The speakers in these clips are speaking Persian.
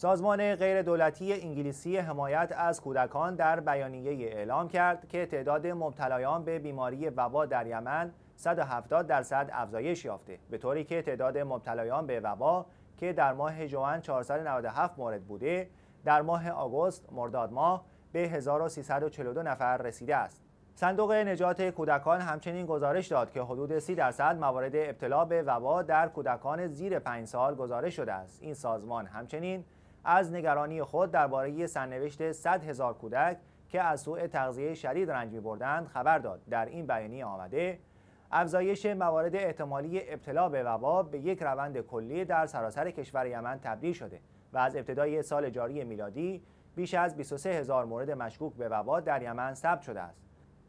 سازمان غیردولتی انگلیسی حمایت از کودکان در بیانیه اعلام کرد که تعداد مبتلایان به بیماری وبا در یمن 170 درصد افزایش یافته به طوری که تعداد مبتلایان به وبا که در ماه جوان 497 مورد بوده در ماه آگوست مرداد ماه به 1342 نفر رسیده است صندوق نجات کودکان همچنین گزارش داد که حدود 30 درصد موارد ابتلا به وبا در کودکان زیر 5 سال گزارش شده است این سازمان همچنین از نگرانی خود درباره سرنوشت 100 هزار کودک که از سوء تغذیه شدید رنج می‌بردند خبر داد در این بیانیه آمده افزایش موارد احتمالی ابتلا به وبا به یک روند کلی در سراسر کشور یمن تبدیل شده و از ابتدای سال جاری میلادی بیش از 23 هزار مورد مشکوک به وبا در یمن ثبت شده است.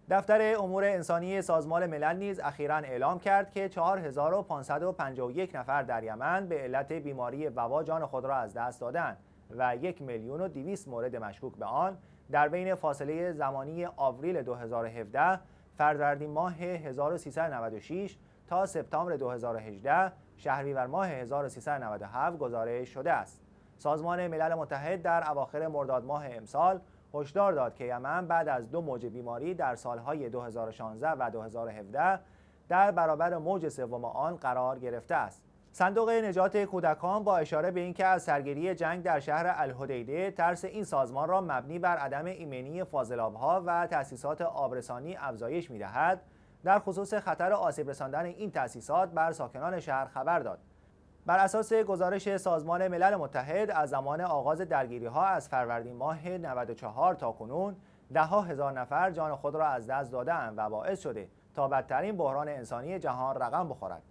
دفتر امور انسانی سازمان ملل نیز اخیرا اعلام کرد که 4551 نفر در یمن به علت بیماری وبا جان خود را از دست دادند و یک میلیون و 200 مورد مشکوک به آن در بین فاصله زمانی آوریل 2017 فروردین ماه 1396 تا سپتامبر 2018 شهریور ماه 1397 گزارش شده است. سازمان ملل متحد در اواخر مرداد ماه امسال هشدار داد که یمن بعد از دو موج بیماری در سالهای 2016 و 2017 در برابر موج سوم آن قرار گرفته است. صندوق نجات کودکان با اشاره به اینکه از سرگیری جنگ در شهر الهدیده ترس این سازمان را مبنی بر عدم ایمنی فاضلابها و تأسیسات آبرسانی افزایش می‌دهد، در خصوص خطر آسیب رساندن این تأسیسات بر ساکنان شهر خبر داد بر اساس گزارش سازمان ملل متحد از زمان آغاز درگیری ها از فروردین ماه 94 تا کنون ده هزار نفر جان خود را از دست دادند و باعث شده تا بدترین بحران انسانی جهان رقم بخورد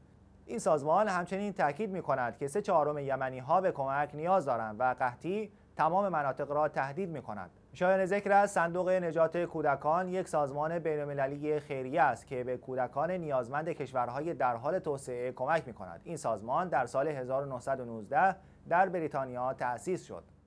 این سازمان همچنین تاکید می کند که سه چهارم یمنی ها به کمک نیاز دارند و قحطی تمام مناطق را تهدید می کند. شایان ذکر است صندوق نجات کودکان یک سازمان بینالمللی خیریه است که به کودکان نیازمند کشورهای در حال توسعه کمک می کند. این سازمان در سال 1919 در بریتانیا تأسیس شد.